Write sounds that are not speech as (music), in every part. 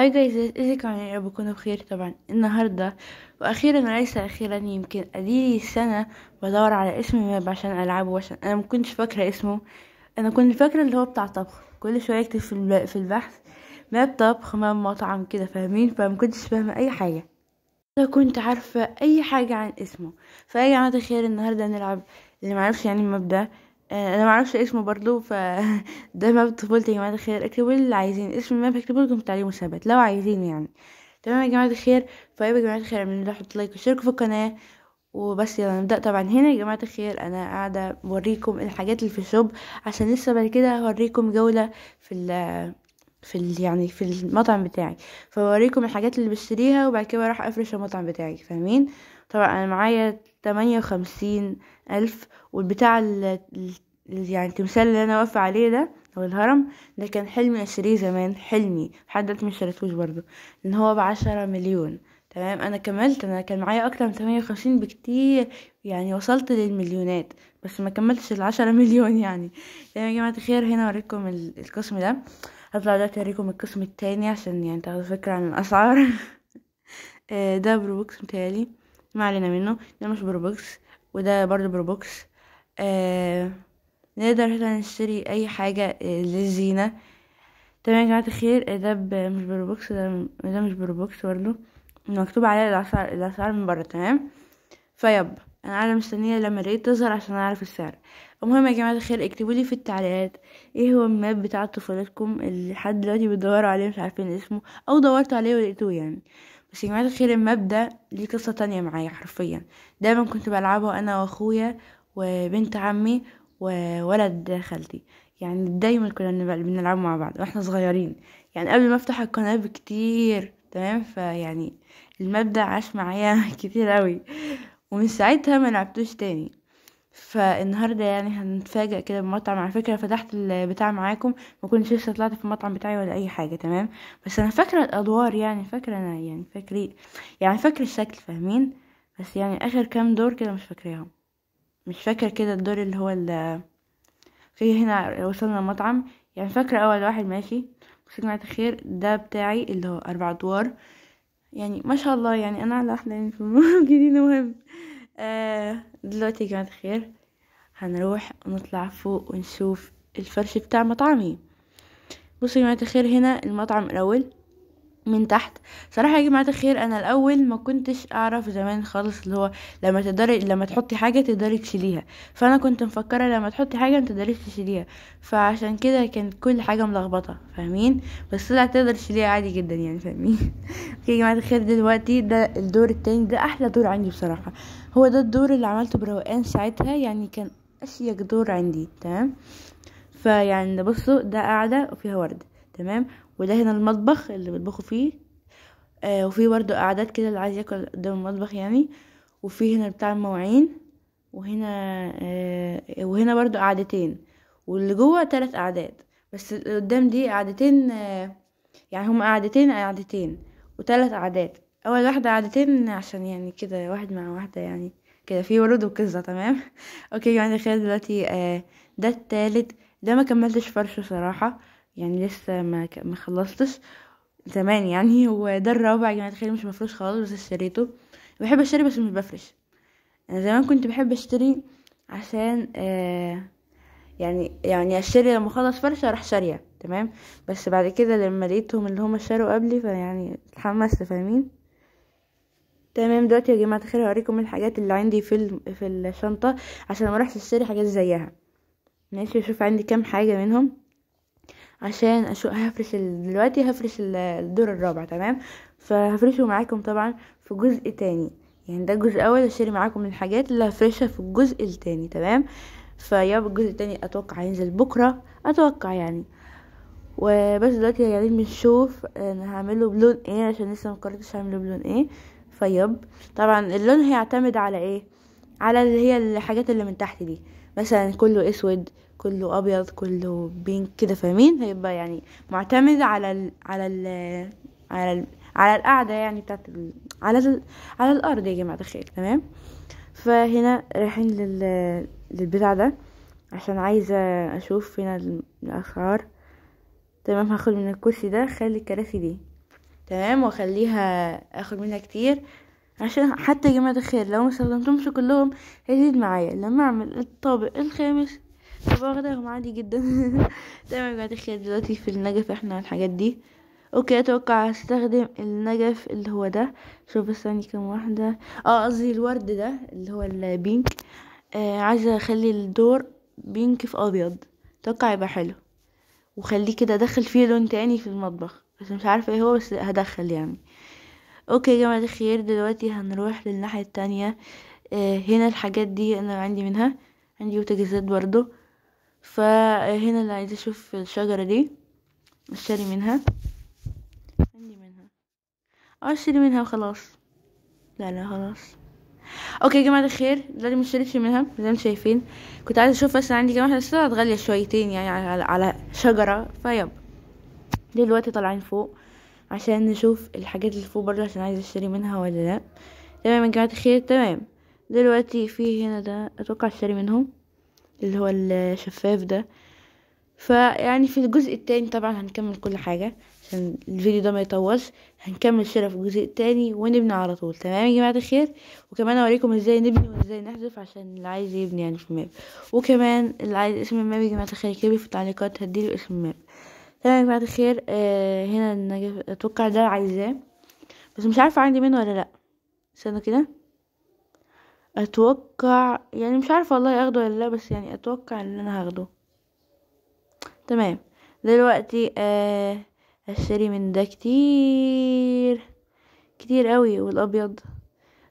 هاي جايز ازيكم يا رب تكونوا بخير طبعا النهارده واخيرا وليس اخيرا يمكن اديلي سنه بدور على اسم ماب عشان العبه عشان انا مكنتش فاكره اسمه انا كنت فاكره اللي هو بتاع طبخ كل شويه اكتب في, في البحث ماب طبخ ماب مطعم كده فاهمين كنتش فاهمه اي حاجه لا كنت عارفه اي حاجه عن اسمه فاي جماعه الخير النهارده نلعب اللي معرفش يعني المبدأ آه، انا معرفش اسمه برضو ف (laughs) ده ماب طفولتي يا جماعه الخير اكتبوا اللي عايزين اسم الماب هكتبه لكم في التعليم والثبات لو عايزين يعني تمام يا جماعه الخير فايوه طيب يا جماعه الخير من حط لايك واشتركوا في القناه وبس يلا نبدا طبعا هنا يا جماعه الخير انا قاعده بوريكم الحاجات اللي في الشوب عشان لسه بعد كده هوريكم جوله في ال آه، في ال يعني في المطعم بتاعي فوريكم الحاجات اللي بشتريها وبعد كده راح افرش المطعم بتاعي فاهمين طبعا انا معايا تمانية وخمسين الف والبتاع يعني التمثال اللي انا واقفه عليه ده او الهرم ده كان حلمي اشتريه زمان حلمي لحد دلوقتي مشتريتهوش برضو ان هو بعشرة مليون تمام انا كملت انا كان معايا اكتر من وخمسين بكتير يعني وصلت للمليونات بس ما كملتش العشرة (laughs) مليون يعني تمام يا جماعه الخير هنا اوريكم القسم ده هطلع دلوقتي اوريكم القسم التاني عشان يعني تاخدوا فكره عن الاسعار (laughs) آه، ده بروبوكس متهيألي ما علينا منه ده مش بروبوكس وده برضو بروبوكس آه نقدر هنا نشتري اي حاجة آه، للزينة تمام يا جماعة الخير آه، ده مش بروبوكس ده, مش بروبوكس برضه مكتوب عليها الاسعار الاسعار من بره تمام فيب انا قاعده مستنيه لما الريت تظهر عشان اعرف السعر المهم يا جماعه الخير اكتبوا لي في التعليقات ايه هو الماب بتاع طفولتكم اللي لحد دلوقتي بتدوروا عليه مش عارفين اسمه او دورتوا عليه ولقيتوه يعني بس يا جماعه الخير الماب ده ليه قصه تانية معايا حرفيا دايما كنت بلعبه انا واخويا وبنت عمي وولد خالتي يعني دايما كنا بنلعب مع بعض واحنا صغيرين يعني قبل ما افتح القناة بكتير تمام فيعني المبدأ عاش معايا (laughs) كتير قوي ومن ساعتها ما لعبتوش تاني فالنهارده يعني هنتفاجئ كده بمطعم على فكره فتحت البتاع معاكم ما كنتش لسه طلعت في المطعم بتاعي ولا اي حاجه تمام بس انا فاكره الادوار يعني فاكره انا يعني فاكري يعني فاكره الشكل فاهمين بس يعني اخر كام دور كده مش فاكراهم مش فاكره كده الدور اللي هو ال في هنا وصلنا المطعم يعني فاكره اول واحد ماشي جماعة الخير ده بتاعي اللي هو اربع ادوار يعني ما شاء الله يعني انا على أحلى يعني في (laughs) جديد مهم آه، دلوقتي يا جماعه الخير هنروح ونطلع فوق ونشوف الفرش بتاع مطعمي بصوا يا جماعه الخير هنا المطعم الاول من تحت صراحه يا جماعه الخير انا الاول ما كنتش اعرف زمان خالص اللي هو لما تقدري لما تحطي حاجه تقدري تشيليها فانا كنت مفكره لما تحطي حاجه ما تقدريش تشيليها فعشان كده كانت كل حاجه ملخبطه فاهمين بس طلع تقدر تشيليها عادي جدا يعني فاهمين اوكي (laughs) يا جماعه الخير دلوقتي ده الدور التاني ده احلى دور عندي بصراحه هو ده الدور اللي عملته بروقان ساعتها يعني كان اشيك دور عندي تمام فيعني بصوا ده قاعده وفيها ورد تمام وده هنا المطبخ اللي بيطبخوا فيه آه وفي برضو قعدات كده اللي عايز ياكل قدام المطبخ يعني وفي هنا بتاع المواعين وهنا آه وهنا برضو قعدتين واللي جوه ثلاث قعدات بس قدام دي قعدتين آه يعني هما قعدتين قعدتين وثلاث قعدات اول واحده قعدتين عشان يعني كده واحد مع واحده يعني كده في ورود وقصه تمام (laughs) اوكي يعني خلال دلوقتي آه ده التالت ده ما كملتش فرشه صراحه يعني لسه ما ك... ما خلصتش زمان يعني هو (laughs) ده الرابع يا جماعه تخيل مش مفروش خالص بس اشتريته بحب اشتري بس مش بفرش انا زمان كنت بحب اشتري عشان آه يعني يعني اشتري لما اخلص فرشه اروح شاريه تمام بس بعد كده لما لقيتهم اللي هم شاروا قبلي فيعني اتحمست فاهمين تمام دلوقتي يا جماعه الخير اوريكم الحاجات اللي عندي في في الشنطه عشان ما اروحش اشتري حاجات زيها ماشي اشوف عندي كام حاجه منهم عشان اشوف هفرش ال... دلوقتي هفرش الدور الرابع تمام فهفرشه معاكم طبعا في جزء تاني يعني ده الجزء الاول اشتري معاكم الحاجات اللي هفرشها في الجزء التاني تمام فيابا الجزء التاني اتوقع هينزل بكره اتوقع يعني وبس دلوقتي يعني بنشوف انا آه، هعمله بلون ايه عشان لسه مقررتش هعمله بلون ايه فيب طبعا اللون هيعتمد على ايه على اللي هي الحاجات اللي من تحت دي مثلا كله اسود كله ابيض كله بينك كده فاهمين هيبقى يعني معتمد على ال على ال على ال على القعده يعني بتاعت على ال على الارض يا جماعه تخيل تمام فهنا رايحين لل للبتاع ده عشان عايزه اشوف هنا الاسعار تمام هاخد من الكرسي ده خلي الكراسي دي تمام واخليها اخد منها كتير عشان حتى يا جماعه الخير لو ما استخدمتهمش كلهم هيزيد معايا لما اعمل الطابق الخامس فباخدهم عادي جدا تمام يا جماعه الخير دلوقتي في النجف احنا الحاجات دي اوكي اتوقع هستخدم النجف اللي هو ده شوف بس ثاني كام واحده اه قصدي الورد ده اللي هو البينك آه عايزه اخلي الدور بينك في ابيض اتوقع يبقى حلو وخليه كده ادخل فيه لون تاني في المطبخ بس مش عارفه ايه هو بس هدخل يعني اوكي يا جماعه الخير دلوقتي هنروح للناحيه التانية آه هنا الحاجات دي انا عندي منها عندي بوتاجازات برضو فهنا اللي عايزة اشوف الشجرة دي اشتري منها عندي منها اه اشتري منها وخلاص لا لا خلاص اوكي يا جماعه الخير دلوقتي ما اشتريتش منها زي ما شايفين كنت عايزه اشوف بس عندي كمان بس غاليه شويتين يعني على, على شجره فيب دلوقتي طالعين فوق عشان نشوف الحاجات اللي فوق برضه عشان عايزه اشتري منها ولا لا تمام يا جماعه الخير تمام دلوقتي في هنا ده اتوقع اشتري منهم اللي هو الشفاف ده فيعني في الجزء التاني طبعا هنكمل كل حاجة عشان الفيديو ده ما يطولش هنكمل شراء في الجزء التاني ونبني على طول تمام يا جماعة الخير وكمان اوريكم ازاي نبني وازاي نحذف عشان اللي عايز يبني يعني في الماب وكمان اللي عايز اسم الماب يا جماعة الخير يكتبلي في التعليقات هديله اسم الماب تمام يا جماعة الخير آه هنا اتوقع ده عايزاه بس مش عارفة عندي منه ولا لأ استنوا كده اتوقع يعني مش عارفه والله اخده ولا لا بس يعني اتوقع ان انا هاخده تمام دلوقتي آه هشتري من ده كتير كتير قوي والابيض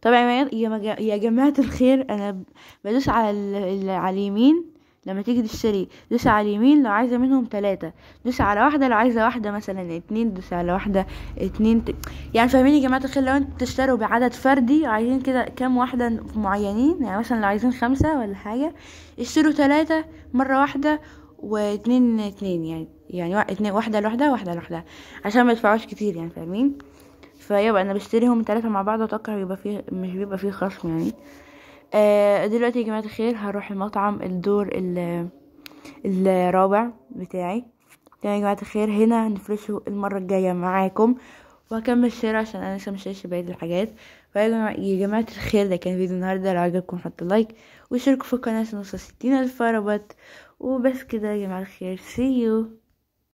طبعا يا جماعه الخير انا بدوس على على اليمين لما تيجي تشتري دوس على اليمين لو عايزه منهم ثلاثة دوس على واحده لو عايزه واحده مثلا اتنين دوس على واحده اتنين ت... يعني فاهمين يا جماعه الخير لو انتوا بتشتروا بعدد فردي عايزين كده كام واحده معينين يعني مثلا لو عايزين خمسة ولا حاجه اشتروا ثلاثة مره واحده واتنين اتنين يعني يعني اتنين واحده لوحدها واحده لوحدها عشان ما يدفعوش كتير يعني فاهمين فيبقى انا بشتريهم ثلاثة مع بعض واتوقع يبقى فيه مش بيبقى فيه خصم يعني آه دلوقتي يا جماعه الخير هروح المطعم الدور الرابع بتاعي تمام يا جماعه الخير هنا هنفرشه المره الجايه معاكم وهكمل شير عشان انا لسه مشيتش بقيه الحاجات فيا جماعه الخير ده كان فيديو النهارده لو عجبكم حطوا لايك واشتركوا في القناه عشان نوصل ستين الف رابط وبس كده يا جماعه الخير سي يو